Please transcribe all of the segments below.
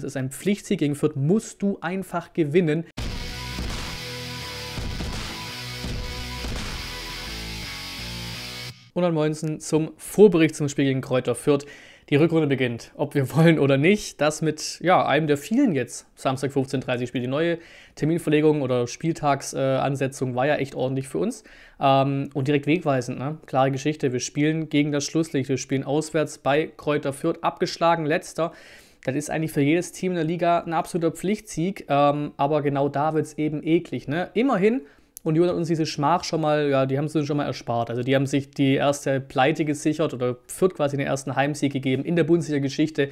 Es ist ein Pflichtsieg gegen Fürth, musst du einfach gewinnen. Und dann Moinsen zum Vorbericht zum Spiel gegen Kräuter Fürth. Die Rückrunde beginnt, ob wir wollen oder nicht. Das mit ja, einem der vielen jetzt. Samstag 15.30 Uhr Spiel. Die neue Terminverlegung oder Spieltagsansetzung äh, war ja echt ordentlich für uns. Ähm, und direkt wegweisend, ne? klare Geschichte. Wir spielen gegen das Schlusslicht. Wir spielen auswärts bei Kräuter Fürth. Abgeschlagen, letzter. Das ist eigentlich für jedes Team in der Liga ein absoluter Pflichtsieg, ähm, aber genau da wird es eben eklig. Ne? Immerhin, Union hat uns diese Schmach schon mal, ja, die haben sie schon mal erspart. Also die haben sich die erste Pleite gesichert oder Fürth quasi den ersten Heimsieg gegeben in der Bundesliga-Geschichte.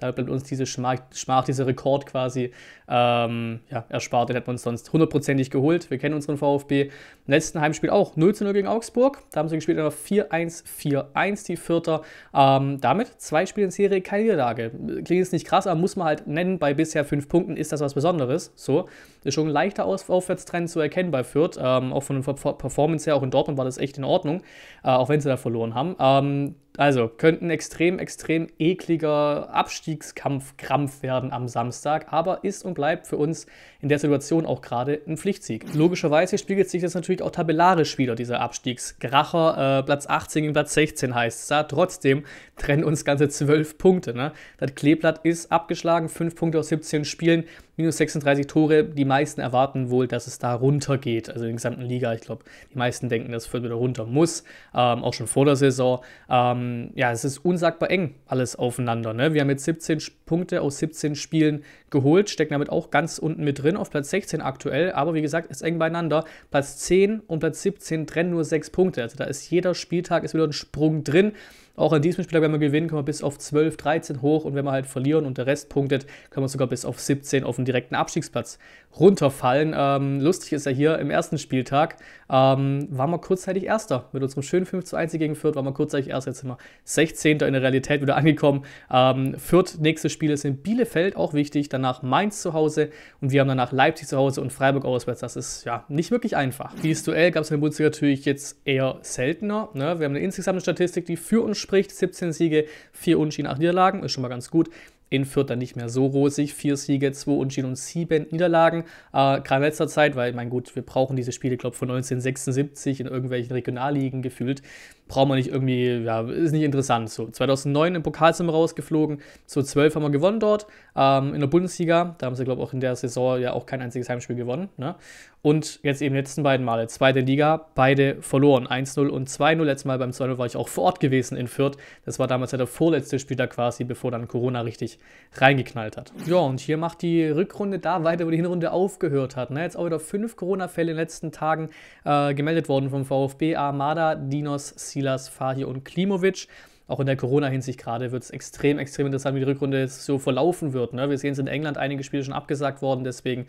Da bleibt uns diese Schmach, Schmach dieser Rekord quasi ähm, ja, erspart. Den hätten wir uns sonst hundertprozentig geholt. Wir kennen unseren VfB. Im letzten Heimspiel auch 0 zu 0 gegen Augsburg. Da haben sie gespielt in einer 4-1-4-1, die Vierter. Ähm, damit zwei Spiele in Serie, keine Niederlage. Klingt jetzt nicht krass, aber muss man halt nennen. Bei bisher fünf Punkten ist das was Besonderes. So, ist schon ein leichter Auf Aufwärtstrend zu erkennen bei Fürth. Ähm, auch von der Performance her, auch in Dortmund war das echt in Ordnung. Äh, auch wenn sie da verloren haben. Ähm, also könnte ein extrem, extrem ekliger Abstiegskampfkrampf werden am Samstag, aber ist und bleibt für uns in der Situation auch gerade ein Pflichtsieg. Logischerweise spiegelt sich das natürlich auch tabellarisch wieder, dieser Abstiegskracher. Äh, Platz 18 gegen Platz 16 heißt es da. Trotzdem trennen uns ganze 12 Punkte. Ne? Das Kleeblatt ist abgeschlagen, 5 Punkte aus 17 Spielen minus 36 Tore. Die meisten erwarten wohl, dass es da runter geht, also in der gesamten Liga. Ich glaube, die meisten denken, dass Fürth wieder runter muss, ähm, auch schon vor der Saison. Ähm, ja, es ist unsagbar eng alles aufeinander. Ne? Wir haben jetzt 17 Punkte aus 17 Spielen geholt, stecken damit auch ganz unten mit drin, auf Platz 16 aktuell. Aber wie gesagt, ist eng beieinander. Platz 10 und Platz 17 trennen nur 6 Punkte. Also da ist jeder Spieltag ist wieder ein Sprung drin. Auch an diesem Spieltag, wenn wir gewinnen, können wir bis auf 12, 13 hoch und wenn wir halt verlieren und der Rest punktet, können wir sogar bis auf 17 auf den direkten Abstiegsplatz runterfallen. Ähm, lustig ist ja hier im ersten Spieltag, ähm, waren wir kurzzeitig Erster. Mit unserem schönen 5 zu 1 gegen Fürth waren wir kurzzeitig Erster. Jetzt sind wir 16. in der Realität wieder angekommen. Ähm, Fürth, nächstes Spiel ist in Bielefeld, auch wichtig. Danach Mainz zu Hause und wir haben danach Leipzig zu Hause und Freiburg auswärts. Das ist ja nicht wirklich einfach. Dieses Duell gab es in der Bundesliga natürlich jetzt eher seltener. Ne? Wir haben eine insgesamt Statistik, die für uns spielt sprich 17 Siege, 4 Unentschieden, 8 Niederlagen, ist schon mal ganz gut. In Fürth dann nicht mehr so rosig. 4 Siege, 2 Unentschieden und 7 Niederlagen. Äh, Gerade in letzter Zeit, weil, mein Gott, wir brauchen diese Spiele, glaube ich, von 1976 in irgendwelchen Regionalligen gefühlt brauchen wir nicht irgendwie, ja, ist nicht interessant. So 2009 im Pokalzimmer rausgeflogen, so 12 haben wir gewonnen dort ähm, in der Bundesliga. Da haben sie, glaube ich, auch in der Saison ja auch kein einziges Heimspiel gewonnen. Ne? Und jetzt eben die letzten beiden Male, zweite Liga, beide verloren, 1-0 und 2-0. Letztes Mal beim 2-0 war ich auch vor Ort gewesen in Fürth. Das war damals ja der vorletzte Spieltag quasi, bevor dann Corona richtig reingeknallt hat. Ja, und hier macht die Rückrunde da weiter, wo die Hinrunde aufgehört hat. Ne? Jetzt auch wieder fünf Corona-Fälle in den letzten Tagen äh, gemeldet worden vom VfB, Armada, Dinos, Sierra. Silas, Fahir und Klimovic. Auch in der Corona-Hinsicht gerade wird es extrem, extrem interessant, wie die Rückrunde jetzt so verlaufen wird. Ne? Wir sehen es in England, einige Spiele schon abgesagt worden, deswegen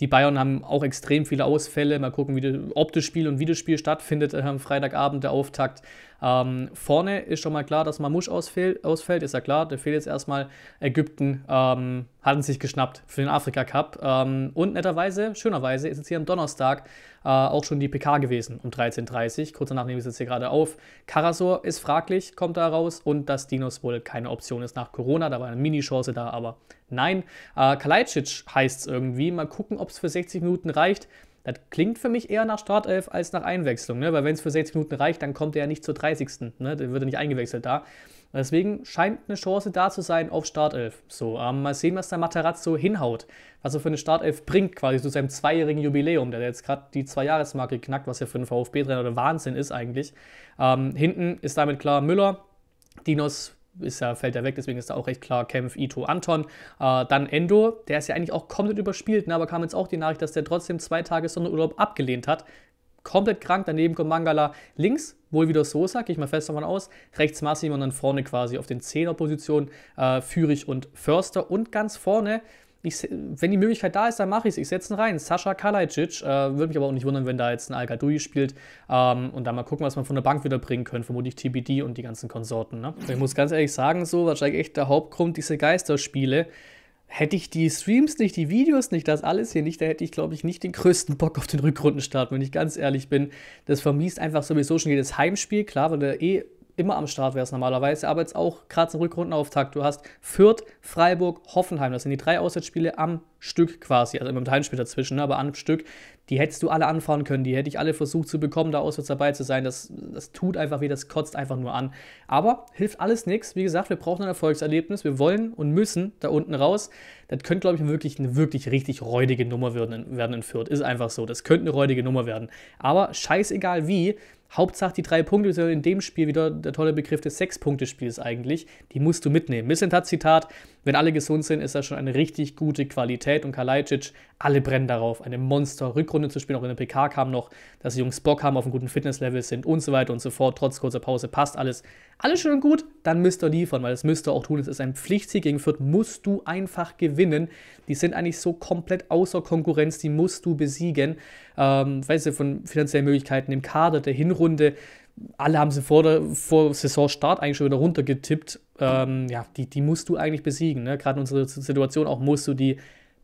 die Bayern haben auch extrem viele Ausfälle. Mal gucken, wie die, ob das Spiel und wie das Spiel stattfindet äh, am Freitagabend, der Auftakt. Ähm, vorne ist schon mal klar, dass Mamouche ausfällt, ausfällt, ist ja klar. Der fehlt jetzt erstmal. Ägypten ähm, hatten sich geschnappt für den Afrika Cup. Ähm, und netterweise, schönerweise, ist jetzt hier am Donnerstag äh, auch schon die PK gewesen um 13.30 Uhr. Kurz danach nehme ich es jetzt hier gerade auf. Karasor ist fraglich, kommt da raus. Und dass Dinos wohl keine Option ist nach Corona. Da war eine Mini-Chance da, aber nein. Äh, Kalajdzic heißt es irgendwie. Mal gucken, ob es für 60 Minuten reicht. Das klingt für mich eher nach Startelf als nach Einwechslung, ne? weil wenn es für 60 Minuten reicht, dann kommt er ja nicht zur 30. Ne? Der wird er nicht eingewechselt da. Deswegen scheint eine Chance da zu sein auf Startelf. So, ähm, mal sehen, was der Materazzo hinhaut, was er für eine Startelf bringt, quasi zu seinem zweijährigen Jubiläum, der jetzt gerade die Zwei-Jahres-Marke knackt, was ja für einen VfB-Trainer der Wahnsinn ist eigentlich. Ähm, hinten ist damit klar Müller, Dinos ist ja, fällt er weg, deswegen ist da auch recht klar Kempf, Ito, Anton. Äh, dann Endo, der ist ja eigentlich auch komplett überspielt, ne? aber kam jetzt auch die Nachricht, dass der trotzdem zwei Tage Sonderurlaub abgelehnt hat. Komplett krank, daneben kommt Mangala links, wohl wieder Sosa, gehe ich mal fest davon aus, rechts Massim und dann vorne quasi auf den 10 er äh, Fürich und Förster und ganz vorne ich, wenn die Möglichkeit da ist, dann mache ich es. Ich setze ihn rein. Sascha Kalajic. äh, würde mich aber auch nicht wundern, wenn da jetzt ein Al-Gadoui spielt ähm, und da mal gucken, was man von der Bank wieder bringen können, vermutlich TBD und die ganzen Konsorten. Ne? Ich muss ganz ehrlich sagen, so wahrscheinlich echt der Hauptgrund, diese Geisterspiele, hätte ich die Streams nicht, die Videos nicht, das alles hier nicht, da hätte ich, glaube ich, nicht den größten Bock auf den Rückrundenstart, wenn ich ganz ehrlich bin. Das vermisst einfach sowieso schon jedes Heimspiel, klar, weil der eh immer am Start wärst normalerweise, aber jetzt auch gerade zum Rückrundenauftakt. Du hast Fürth, Freiburg, Hoffenheim. Das sind die drei Auswärtsspiele am Stück quasi, also immer mit Heimspiel dazwischen, ne, aber am Stück, die hättest du alle anfahren können, die hätte ich alle versucht zu bekommen, da auswärts dabei zu sein. Das, das tut einfach weh, das kotzt einfach nur an. Aber hilft alles nichts. Wie gesagt, wir brauchen ein Erfolgserlebnis. Wir wollen und müssen da unten raus. Das könnte, glaube ich, wirklich eine wirklich richtig räudige Nummer werden, werden in Fürth. Ist einfach so. Das könnte eine räudige Nummer werden. Aber scheißegal wie, Hauptsache die drei Punkte, also in dem Spiel wieder der tolle Begriff des Sechs-Punkte-Spiels eigentlich, die musst du mitnehmen. Bisschen hat Zitat, wenn alle gesund sind, ist das schon eine richtig gute Qualität und Kalajdzic, alle brennen darauf. Eine Monster-Rückrunde Runde zu spielen. Auch in der PK kam noch, dass die Jungs Bock haben, auf einem guten Fitnesslevel sind und so weiter und so fort. Trotz kurzer Pause passt alles. Alles schön und gut, dann müsst ihr liefern, weil das müsst ihr auch tun. Es ist ein Pflichtsieg gegen Fürth, musst du einfach gewinnen. Die sind eigentlich so komplett außer Konkurrenz, die musst du besiegen. Ähm, weißt du, von finanziellen Möglichkeiten im Kader, der Hinrunde, alle haben sie vor, der, vor Saisonstart eigentlich schon wieder runtergetippt. Ähm, ja, die, die musst du eigentlich besiegen. Ne? Gerade in unserer Situation auch musst du die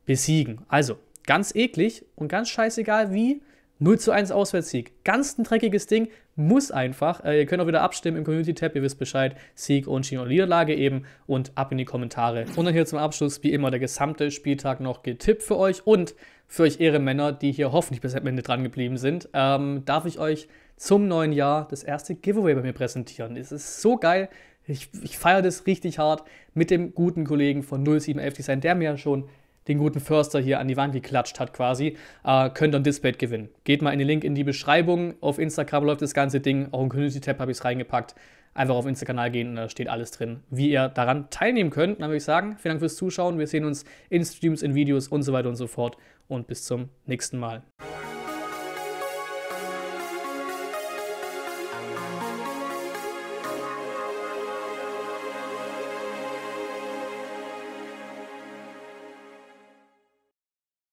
besiegen. Also, Ganz eklig und ganz scheißegal wie. 0 zu 1 Auswärtssieg. Ganz ein dreckiges Ding. Muss einfach. Äh, ihr könnt auch wieder abstimmen im Community-Tab. Ihr wisst Bescheid. Sieg, und Chino Niederlage eben. Und ab in die Kommentare. Und dann hier zum Abschluss, wie immer, der gesamte Spieltag noch getippt für euch. Und für euch Ehrenmänner, die hier hoffentlich bis am Ende dran geblieben sind, ähm, darf ich euch zum neuen Jahr das erste Giveaway bei mir präsentieren. Es ist so geil. Ich, ich feiere das richtig hart mit dem guten Kollegen von 0711 Design, der mir schon den guten Förster hier an die Wand geklatscht hat quasi, äh, könnt ein Display gewinnen. Geht mal in den Link in die Beschreibung. Auf Instagram läuft das ganze Ding. Auch im Community-Tab habe ich es reingepackt. Einfach auf Insta-Kanal gehen und da steht alles drin, wie ihr daran teilnehmen könnt. Dann würde ich sagen, vielen Dank fürs Zuschauen. Wir sehen uns in Streams, in Videos und so weiter und so fort. Und bis zum nächsten Mal.